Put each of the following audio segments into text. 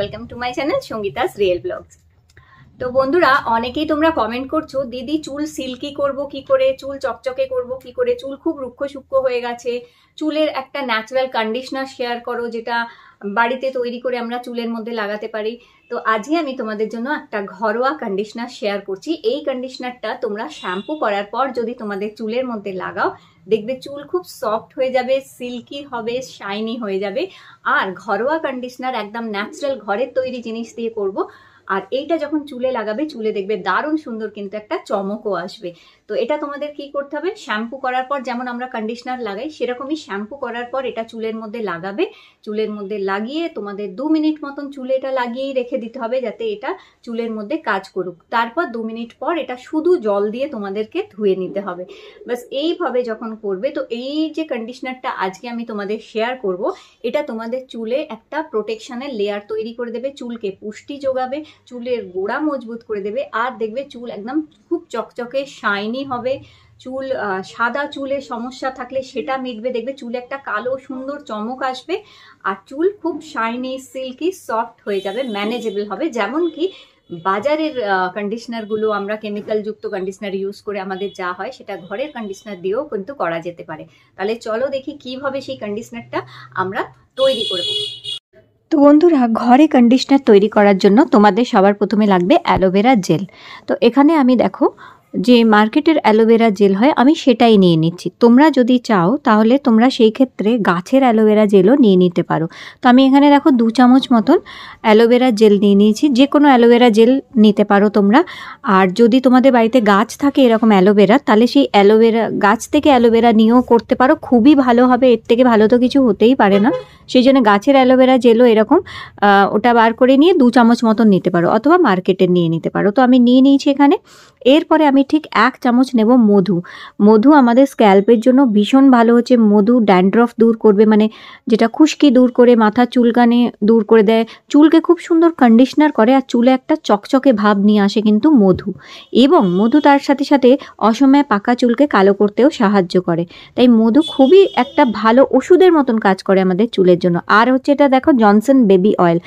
welcome to my channel Sangeeta's real blogs তো বন্ধুরা অনেকেই তোমরা কমেন্ট করছো দিদি চুল সিল্কি করব কি করে চুল চকচকে করব কি করে চুল খুব রুক্ষ সূক্ষ্ম হয়ে গেছে চুলের একটা ন্যাচারাল কন্ডিশনার শেয়ার করো যেটা বাড়িতে তৈরি করে আমরা চুলের মধ্যে লাগাতে পারি তো আজই আমি তোমাদের জন্য একটা ঘরোয়া কন্ডিশনার শেয়ার করছি এই কন্ডিশনারটা তোমরা শ্যাম্পু করার পর যদি তোমাদের চুলের মধ্যে লাগাও দেখবে চুল খুব সফট হয়ে যাবে সিল্কি হবে শাইনি হয়ে যাবে আর ঘরোয়া কন্ডিশনার একদম ন্যাচারাল ঘরের তৈরি জিনিস দিয়ে করব আর এইটা যখন চুলে লাগাবে চুলে দেখবে দারুণ সুন্দর কিন্তু একটা চমকও আসবে তো এটা তোমাদের কি করতে হবে শ্যাম্পু করার পর যেমন আমরা কন্ডিশনার লাগাই সেরকমই শ্যাম্পু করার পর এটা চুলের মধ্যে লাগাবে চুলের মধ্যে লাগিয়ে তোমাদের দু মিনিট মতন চুলে এটা লাগিয়েই রেখে দিতে হবে যাতে এটা চুলের মধ্যে কাজ করুক তারপর দু মিনিট পর এটা শুধু জল দিয়ে তোমাদেরকে ধুয়ে নিতে হবে বাস এইভাবে যখন করবে তো এই যে কন্ডিশনারটা আজকে আমি তোমাদের শেয়ার করব এটা তোমাদের চুলে একটা প্রোটেকশনের লেয়ার তৈরি করে দেবে চুলকে পুষ্টি যোগাবে চুলের গোড়া মজবুত করে দেবে আর দেখবে চুল একদম খুব চকচকে শাইনি হবে চুল সাদা চুলের সমস্যা থাকলে সেটা মিটবে দেখবে চুল একটা কালো সুন্দর চমক আসবে আর চুল খুব শাইনি সিল্কি সফট হয়ে যাবে ম্যানেজেবল হবে যেমন কি বাজারের কন্ডিশনারগুলো আমরা কেমিক্যালযুক্ত কন্ডিশনার ইউজ করে আমাদের যা হয় সেটা ঘরের কন্ডিশনার দিয়েও কিন্তু করা যেতে পারে তাহলে চলো দেখি কিভাবে সেই কন্ডিশনারটা আমরা তৈরি করবো তো বন্ধুরা ঘরে কন্ডিশনার তৈরি করার জন্য তোমাদের সবার প্রথমে লাগবে অ্যালোভেরা জেল তো এখানে আমি দেখো যে মার্কেটের অ্যালোভেরা জেল হয় আমি সেটাই নিয়ে নিচ্ছি তোমরা যদি চাও তাহলে তোমরা সেই ক্ষেত্রে গাছের অ্যালোভেরা জেলও নিয়ে নিতে পারো তো আমি এখানে দেখো দু চামচ মতন অ্যালোভেরা জেল নিয়ে নিয়েছি যে কোনো অ্যালোভেরা জেল নিতে পারো তোমরা আর যদি তোমাদের বাড়িতে গাছ থাকে এরকম অ্যালোভেরা তাহলে সেই অ্যালোভেরা গাছ থেকে অ্যালোভেরা নিয়েও করতে পারো খুবই ভালো হবে এর থেকে ভালো তো কিছু হতেই পারে না সেই জন্য গাছের অ্যালোভেরা জেলও এরকম ওটা বার করে নিয়ে দু চামচ মতন নিতে পারো অথবা মার্কেটে নিয়ে নিতে পারো তো আমি নিয়ে নিয়েছি এখানে এরপরে আমি আমি ঠিক এক চামচ নেব মধু মধু আমাদের স্ক্যাল্পের জন্য ভীষণ ভালো হচ্ছে মধু ড্যান্ড্রফ দূর করবে মানে যেটা খুশকি দূর করে মাথা চুলকানে দূর করে দেয় চুলকে খুব সুন্দর কন্ডিশনার করে আর চুলে একটা চকচকে ভাব নিয়ে আসে কিন্তু মধু এবং মধু তার সাথে সাথে অসময়ে পাকা চুলকে কালো করতেও সাহায্য করে তাই মধু খুবই একটা ভালো ওষুধের মতন কাজ করে আমাদের চুলের জন্য আর হচ্ছে এটা দেখো Johnson baby oil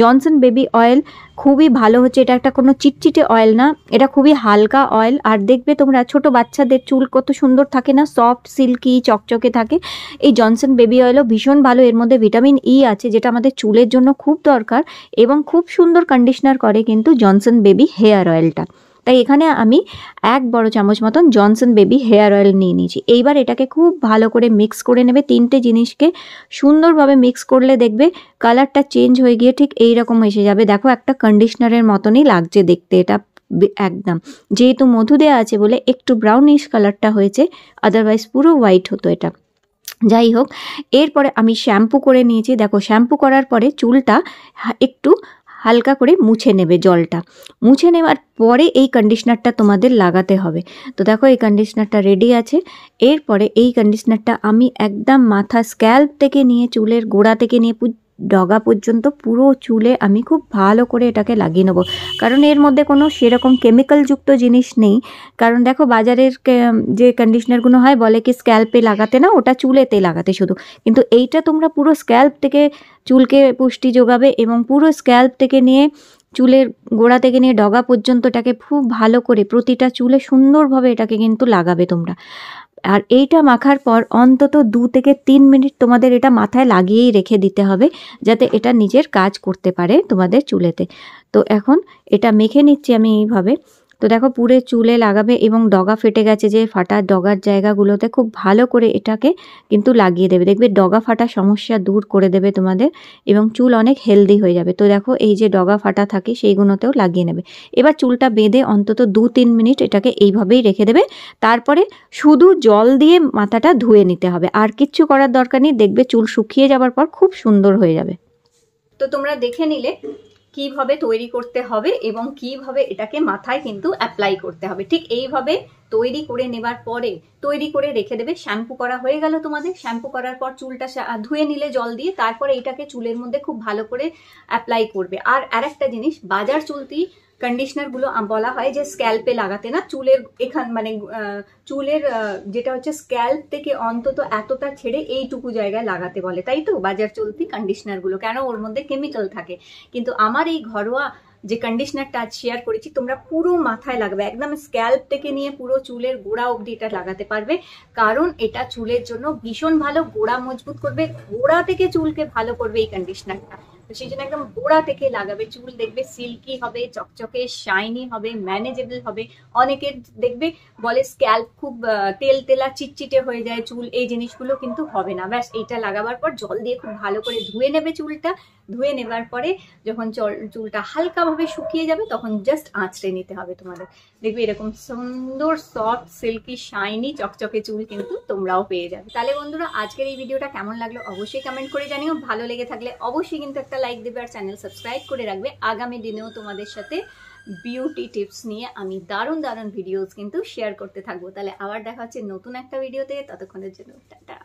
Johnson baby oil খুবই ভালো হচ্ছে এটা একটা কোনো চিটচিটে অয়েল না এটা খুবই হালকা অয়েল আর দেখবে তোমরা ছোট বাচ্চাদের চুল কত সুন্দর থাকে না সফট সিল্কি চকচকে থাকে এই জনসন বেবি অয়েলও ভীষণ ভালো এর মধ্যে ভিটামিন ই e আছে যেটা আমাদের চুলের জন্য খুব দরকার এবং খুব সুন্দর কন্ডিশনার করে কিন্তু জনসন বেবি হেয়ার অয়েলটা তাই এখানে আমি এক বড় চামচ মতন জনসন বেবি হেয়ার অয়েল নিয়ে নিয়েছি এইবার এটাকে খুব ভালো করে মিক্স করে নেবে তিনটে জিনিসকে সুন্দরভাবে মিক্স করলে দেখবে কালারটা চেঞ্জ হয়ে গিয়ে ঠিক এই রকম এসে যাবে দেখো একটা কন্ডিশনারের মতনই লাগছে দেখতে এটা একদম যেহেতু মধু দেওয়া আছে বলে একটু ব্রাউনিশ কালারটা হয়েছে আদারওয়াইজ পুরো হোয়াইট হতো এটা যাই হোক এরপরে আমি শ্যাম্পু করে নিয়েছি দেখো শ্যাম্পু করার পরে চুলটা একটু হালকা করে মুছে নেবে জলটা মুছে নেওয়ার পরে এই কন্ডিশনারটা তোমাদের লাগাতে হবে তো দেখো এই কন্ডিশনারটা রেডি আছে এরপরে এই কন্ডিশনারটা আমি একদম মাথা স্ক্যাল্প থেকে নিয়ে চুলের গোড়া থেকে নিয়ে ডগা পর্যন্ত পুরো চুলে আমি খুব ভালো করে এটাকে লাগিয়ে নেবো কারণ এর মধ্যে কোনো সেরকম কেমিক্যালযুক্ত জিনিস নেই কারণ দেখো বাজারের যে কন্ডিশনারগুলো হয় বলে কি স্ক্যাল্পে লাগাতে না ওটা চুলেতে লাগাতে শুধু কিন্তু এইটা তোমরা পুরো স্ক্যাল্প থেকে চুলকে পুষ্টি যোগাবে এবং পুরো স্ক্যাল্প থেকে নিয়ে চুলের গোড়া থেকে নিয়ে ডগা পর্যন্তটাকে খুব ভালো করে প্রতিটা চুলে সুন্দরভাবে এটাকে কিন্তু লাগাবে তোমরা আর এইটা মাখার পর অন্তত দু থেকে তিন মিনিট তোমাদের এটা মাথায় লাগিয়েই রেখে দিতে হবে যাতে এটা নিজের কাজ করতে পারে তোমাদের চুলেতে তো এখন এটা মেখে নিচ্ছি আমি এইভাবে তো দেখো পুরে চুলে লাগাবে এবং ডগা ফেটে গেছে যে ফাটা ডগার জায়গাগুলোতে খুব ভালো করে এটাকে কিন্তু লাগিয়ে দেবে দেখবে ডগা ফাটা সমস্যা দূর করে দেবে তোমাদের এবং চুল অনেক হেলদি হয়ে যাবে তো দেখো এই যে ডগা ফাটা থাকে সেইগুলোতেও লাগিয়ে নেবে এবার চুলটা বেঁধে অন্তত দু তিন মিনিট এটাকে এইভাবেই রেখে দেবে তারপরে শুধু জল দিয়ে মাথাটা ধুয়ে নিতে হবে আর কিচ্ছু করার দরকার নেই দেখবে চুল শুকিয়ে যাওয়ার পর খুব সুন্দর হয়ে যাবে তো তোমরা দেখে নিলে কিভাবে তৈরি করতে হবে এবং কিভাবে এটাকে মাথায় কিন্তু অ্যাপ্লাই করতে হবে ঠিক এইভাবে তৈরি করে নেবার পরে তৈরি করে রেখে দেবে শ্যাম্পু করা হয়ে গেল তোমাদের শ্যাম্পু করার পর চুলটা ধুয়ে নিলে জল দিয়ে তারপরে এটাকে চুলের মধ্যে খুব ভালো করে অ্যাপ্লাই করবে আর একটা জিনিস বাজার চুলতি কন্ডিশনারগুলো বলা হয় যে স্ক্যাল্পে লাগাতে না চুলের এখান মানে চুলের যেটা হচ্ছে স্ক্যাল্প থেকে অন্তত এতটা ছেড়ে এইটুকু জায়গায় লাগাতে বলে তাই তো বাজার চলতি কন্ডিশনারগুলো কেন ওর মধ্যে কেমিক্যাল থাকে কিন্তু আমার এই ঘরোয়া যে কন্ডিশনারটা আজ শেয়ার করেছি তোমরা পুরো মাথায় লাগবে একদম স্ক্যাল্প থেকে নিয়ে পুরো চুলের গোড়া অবধি এটা লাগাতে পারবে কারণ এটা চুলের জন্য ভীষণ ভালো গোড়া মজবুত করবে গোড়া থেকে চুলকে ভালো করবে এই কন্ডিশনারটা সেই জন্য একদম গোড়া থেকে লাগাবে চুল দেখবে সিল্কি হবে চকচকে শাইনি হবে ম্যানেজেবল হবে অনেকের দেখবে বলে স্ক্যাল্প খুব তেল তেলা চিটচিটে হয়ে যায় চুল এই জিনিসগুলো কিন্তু হবে না ব্যাস এইটা লাগাবার পর জল দিয়ে খুব ভালো করে ধুয়ে নেবে চুলটা ধুয়ে নেবার পরে যখন চুলটা হালকাভাবে শুকিয়ে যাবে তখন জাস্ট আঁচড়ে নিতে হবে তোমাদের দেখবে এরকম সুন্দর সফট সিল্কি শাইনি চকচকে চুল কিন্তু তোমরাও পেয়ে যাবে তাহলে বন্ধুরা আজকের এই ভিডিওটা কেমন লাগলো অবশ্যই কমেন্ট করে জানিও ভালো লেগে থাকলে অবশ্যই কিন্তু একটা লাইক দেবে আর চ্যানেল সাবস্ক্রাইব করে রাখবে আগামী দিনেও তোমাদের সাথে বিউটি টিপস নিয়ে আমি দারুণ দারুণ ভিডিওস কিন্তু শেয়ার করতে থাকবো তাহলে আবার দেখা হচ্ছে নতুন একটা ভিডিওতে ততক্ষণের জন্য টাটা